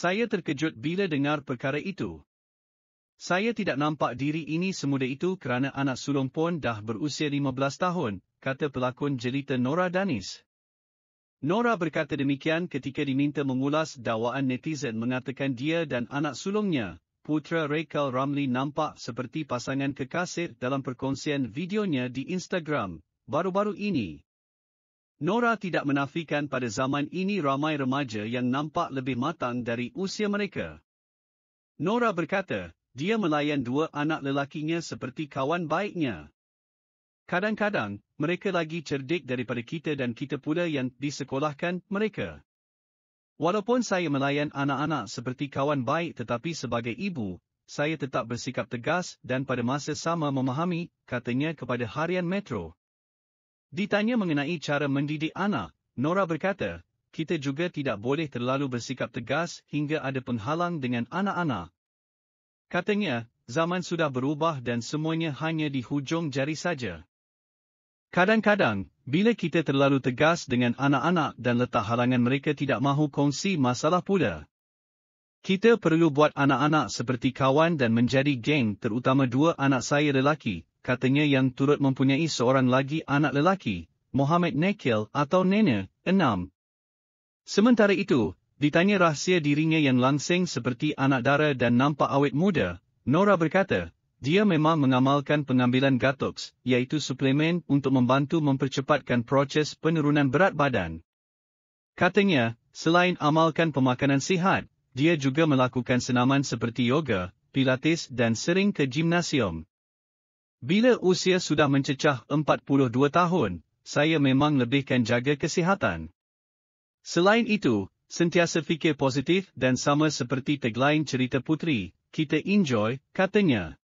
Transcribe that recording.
saya terkejut bila dengar perkara itu. Saya tidak nampak diri ini semudah itu kerana anak sulung pun dah berusia 15 tahun, kata pelakon jelita Nora Danis. Nora berkata demikian ketika diminta mengulas dakwaan netizen mengatakan dia dan anak sulungnya, putra Rekal Ramli nampak seperti pasangan kekasih dalam perkongsian videonya di Instagram, baru-baru ini. Nora tidak menafikan pada zaman ini ramai remaja yang nampak lebih matang dari usia mereka. Nora berkata, dia melayan dua anak lelakinya seperti kawan baiknya. Kadang-kadang, mereka lagi cerdik daripada kita dan kita pula yang disekolahkan mereka. Walaupun saya melayan anak-anak seperti kawan baik tetapi sebagai ibu, saya tetap bersikap tegas dan pada masa sama memahami, katanya kepada Harian Metro. Ditanya mengenai cara mendidik anak, Nora berkata, kita juga tidak boleh terlalu bersikap tegas hingga ada penghalang dengan anak-anak. Katanya, zaman sudah berubah dan semuanya hanya di hujung jari saja. Kadang-kadang, bila kita terlalu tegas dengan anak-anak dan letak halangan mereka tidak mahu kongsi masalah pula. Kita perlu buat anak-anak seperti kawan dan menjadi geng terutama dua anak saya lelaki, katanya yang turut mempunyai seorang lagi anak lelaki, Mohamed Nekil atau Nena, enam. Sementara itu, ditanya rahsia dirinya yang langsing seperti anak dara dan nampak awet muda, Nora berkata, dia memang mengamalkan pengambilan gatox, iaitu suplemen untuk membantu mempercepatkan proses penurunan berat badan. Katanya, selain amalkan pemakanan sihat, dia juga melakukan senaman seperti yoga, pilates dan sering ke gimnasium. Bila usia sudah mencecah 42 tahun, saya memang lebihkan jaga kesihatan. Selain itu, sentiasa fikir positif dan sama seperti tagline cerita putri, kita enjoy, katanya.